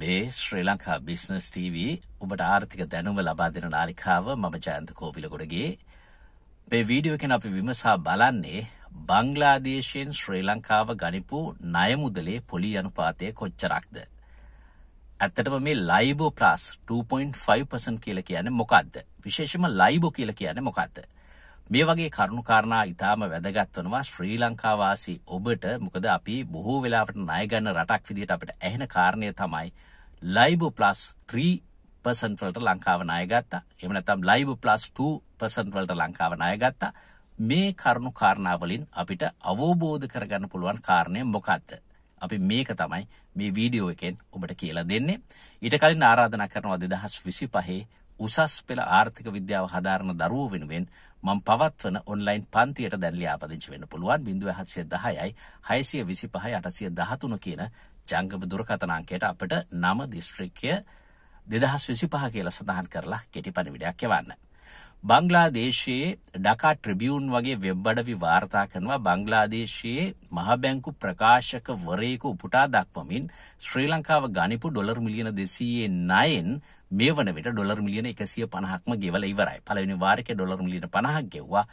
මේ ශ්‍රී Lanka business TV ඔබට ආර්ථික දැනුම ලබා දෙන නාලිකාව මම ජයන්ත කෝපිලකොඩගේ මේ වීඩියෝ එකෙන් අපි විමසා බලන්නේ බංග්ලාදේශයෙන් ශ්‍රී ලංකාව ගනිපු ණයමුදලේ පොලි අනුපාතය කොච්චරක්ද ඇත්තටම මේ ලයිබෝ ප්‍රාස් 2.5% කියලා කියන්නේ මොකක්ද විශේෂම ලයිබෝ කියලා කියන්නේ මොකක්ද මේ වගේ කරුණු කාරණා ඉතාම වැදගත් වෙනවා ශ්‍රී ලංකාවාසී ඔබට මොකද අපි බොහෝ වෙලාවට ණය ගන්න රටක් විදිහට අපිට ඇහෙන කාරණය තමයි ලයිබෝ ප්ලස් 3% වලට ලංකාව ණය ගත්තා. එහෙම නැත්නම් ලයිබෝ ප්ලස් 2% වලට ලංකාව ණය ගත්තා. මේ කරුණු කාරණා වලින් අපිට අවබෝධ කරගන්න පුළුවන් කාරණය මොකද්ද? අපි මේක තමයි මේ වීඩියෝ එකෙන් ඔබට කියලා දෙන්නේ. ඊට කලින් ආරාධනා කරනවා 2025 උසස් පෙළ ආර්ථික විද්‍යාව හදාරණ දරුව වෙනුවෙන් මං පවත්වන ඔන්ලයින් පන්තියට දැල්ලි ආපදිංචි වෙන පුළුවන් බිඳුව හත්සය දහයයි හයිසිය විසි පහයි අටසිය දහතුන කියන ජංගම දුරකථනාංකයට අපට නම දිස්ත්‍රික්කය දෙදහස් විසි පහ කියල සඳහන් කරලා කෙටි පණිවිඩයක් එවන්න. බංගලාදේශයේ ඩකා ට්‍රිබියුන් වගේ වෙබ් අඩවි වාර්තා කරනවා බංගලාදේශයේ මහබැංකු ප්‍රකාශකවරයෙකු උපුටා දක්වමින් ශ්‍රී ලංකාව ගනිපු ඩොලර් මිලියන දෙසයේ නයෙන් මේ වන විට ඩොලර් මිලියන එකසිය පණහක්ම ගෙවල ඉවරයි පලවෙනි වාරක ඩොලර් මිලියන පණහක් ගෙව්වා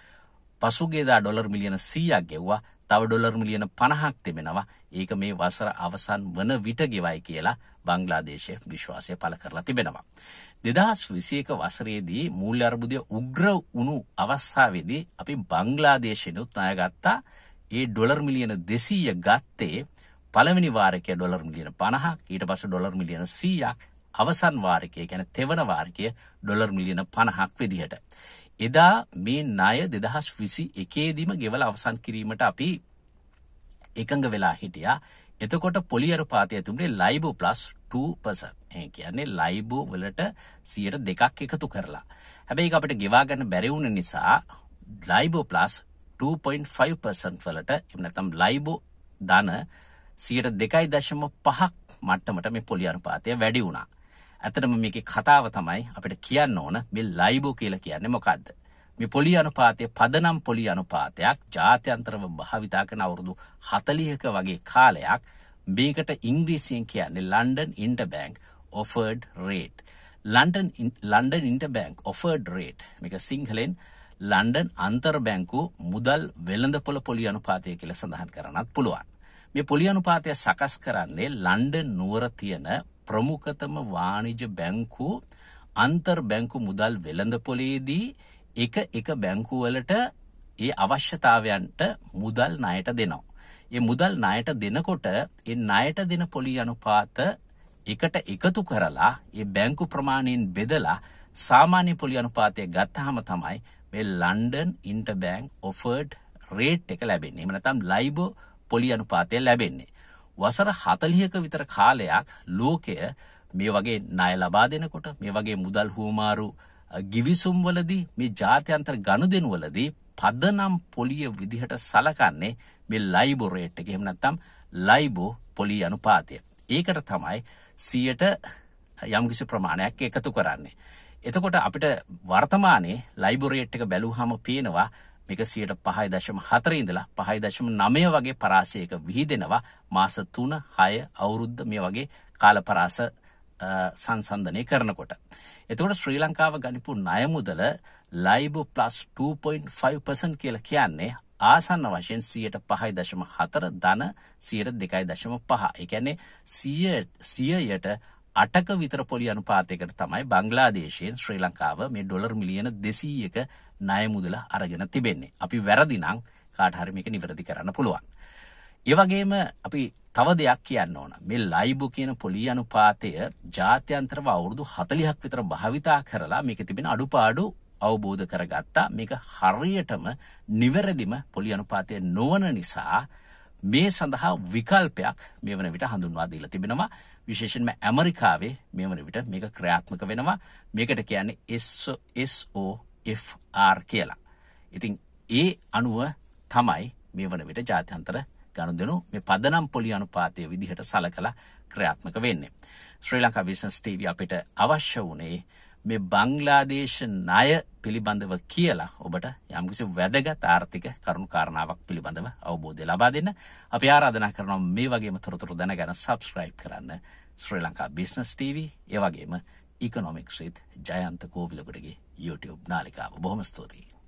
පසුගේදා ඩොලර් මිලියන සීයක් ගෙව්වා තව ඩොලර් මිලියන 50ක් තිබෙනවා. ඒක මේ වසර අවසන් වන විට ගෙවයි කියලා බංග්ලාදේශය විශ්වාසය පළ කරලා තිබෙනවා. 2021 වසරේදී මූල්‍ය අර්බුදය උග්‍ර වුණු අවස්ථාවේදී අපි බංග්ලාදේශෙනුත් ණය ගත්තා. ඒ ඩොලර් මිලියන 200 ගත්තේ පළවෙනි වාරකයේ ඩොලර් මිලියන 50ක් ඊට පස්සේ ඩොලර් මිලියන 100ක් අවසන් වාරකය ගැන තෙවන වාර්කය ඩොලර් මිලියන පණහක් විදිහට. එදා මේ ණය 2021 දීම ගෙවලා අවසන් කිරීමට අපි එකඟ වෙලා හිටියා. එතකොට පොලියරුපාතය තිබුණේ ලයිබෝ ප්ලස් 2%. ඒ කියන්නේ ලයිබෝ වලට 2% එකතු කරලා. හැබැයි අපිට ගෙවා ගන්න බැරි වුණ නිසා ලයිබෝ ප්ලස් 2.5% වලට එහෙම නැත්නම් ලයිබෝ ධන 2.5ක් මට්ටමට මේ පොලි අනුපාතය වැඩි වුණා. ඇතටම මේකේ කතාව තමයි අපිට කියන්න ඕන මේ ලයිබෝ කියලා කියන්නේ මොකක්ද. මේ පොලි අනුපාතය පදනම් පොලි අනුපාතයක් ජාත්‍යන්තරව භාවිතා කරන අවුරුදු 40ක වගේ කාලයක් මේකට ඉංග්‍රීසියෙන් කියන්නේ London Interbank offered rate. London London Interbank offered rate මේක සිංහලෙන් ලන්ඩන් අන්තර්බැංකු මුදල් වෙළඳපොළ පොලි අනුපාතය කියලා සඳහන් කරන්නත් පුළුවන්. මේ පොලි අනුපාතය සකස් කරන්නේ ලන්ඩන් නුවර තියෙන ප්‍රමුඛතම වාණිජ බැංකු අන්තර් බැංකු මුදල් වෙළඳපොලේදී එක එක බැංකුවලට ඒ අවශ්‍යතාවයන්ට මුදල් ණයට දෙනවා. ඒ මුදල් ණයට දෙනකොට ඒ ණයට දෙන පොලි අනුපාත එකට එකතු කරලා ඒ බැංකු ප්‍රමාණයෙන් බෙදලා සාමාන්‍ය පොලි අනුපාතය ගත්තාම තමයි මේ ලන්ඩන් ඉන්ටර්බැංක් ඔෆර්ඩ් රේට් එක ලැබෙන්නේ. එහෙම නැත්නම් ලයිබෝ පොලි අනුපාතය ලැබෙන්නේ. වසර 40ක විතර කාලයක් ලෝකය මේ වගේ ණය ලබා දෙනකොට මේ වගේ මුදල් හුවමාරු ගිවිසුම් වලදී මේ ජාත්‍යන්තර ගනුදෙනු වලදී පදනම් පොලිය විදිහට සලකන්නේ මේ ලයිබෝ රේට් එක. එහෙම නැත්නම් ලයිබෝ පොලිය අනුපාතය. ඒකට තමයි 100ට යම්කිසි ප්‍රමාණයක් එකතු කරන්නේ. එතකොට අපිට වර්තමානයේ ලයිබෝ රේට් එක බැලුවාම පේනවා මේක සියට පහයි දශම හතරඉඳලා පහයි දශම නමය වගේ පරාසයක විහිදෙනවා මාස තුන හය අවුරුද්ධ මේ වගේ කාලපරාස සංසන්ධනය කරනකොට. එතකොට ශ්‍රී ලංකාව ගනිපු නයමුදල ලයිබු පලස් 2.5% කියල කියන්නේ ආසන්න වශයෙන් සියයට පහයි දශම හතර ධන සියයට දෙකයි දශම පහ එකැනේ සියයට අටක විතර පොලි අනුපාතයකට තමයි බංගලාදේශයෙන් ශ්‍රී ලංකාව මේ ඩොලර් මිලියන දෙසීයක නයමුදල අරගෙන තිබෙන්නේ. අපි වැරදිනං කාටහරමික නිවැරදි කරන්න පුළුවන්. ඒවගේම අපි තව දෙයක් කියන්න ඕන මේ ලයිබු කියන පොලි අනුපාතය ජාත්‍යන්තරව අවුරුදු හතලිහක් විතර භාවිතා කරලා මේක තිබෙන අඩුපාඩු අවබෝධ කරගත්තා මේක හරියටම නිවැරදිම පොලි අනුපාතය නොවන නිසා මේ සඳහා විකල්පයක් මේ වන විට හඳුන්වා දීලා තිබෙනවා විශේෂෙන්ම ඇමරිකාවේ මෙමන විට මේක ක්‍රියාත්මක වෙනවා මේකට කියන්නේ SOFR කියලා. ඉතින් ඒ අනුව තමයි මේ වන විට ජාත්‍යන්තර ගණුදනු මේ පදනම් පොලි අනුපාතය විදිහට සලකලා ක්‍රියාත්මක වෙන්නේ. ශ්‍රී ලංකා විසන්ස් ටීවී අපිට අවශ්‍ය වුණේ මේ බංගලාදේශ ණය පිළිබඳව කියලා ඔබට යම්කිසි වැදගත් ආර්ථික කරුණු කාරණාවක් පිළිබඳව අවබෝධය ලබා දෙන්න. අපි ආරාධනා කරනවා මේ වගේම තොරතුරු දැනගන්න subscribe කරන්න ශ්‍රී ලංකා business tv ඒ වගේම economics with ජයන්ත කෝවිලගොඩගේ YouTube නාලිකාව. බොහොම ස්තුතියි.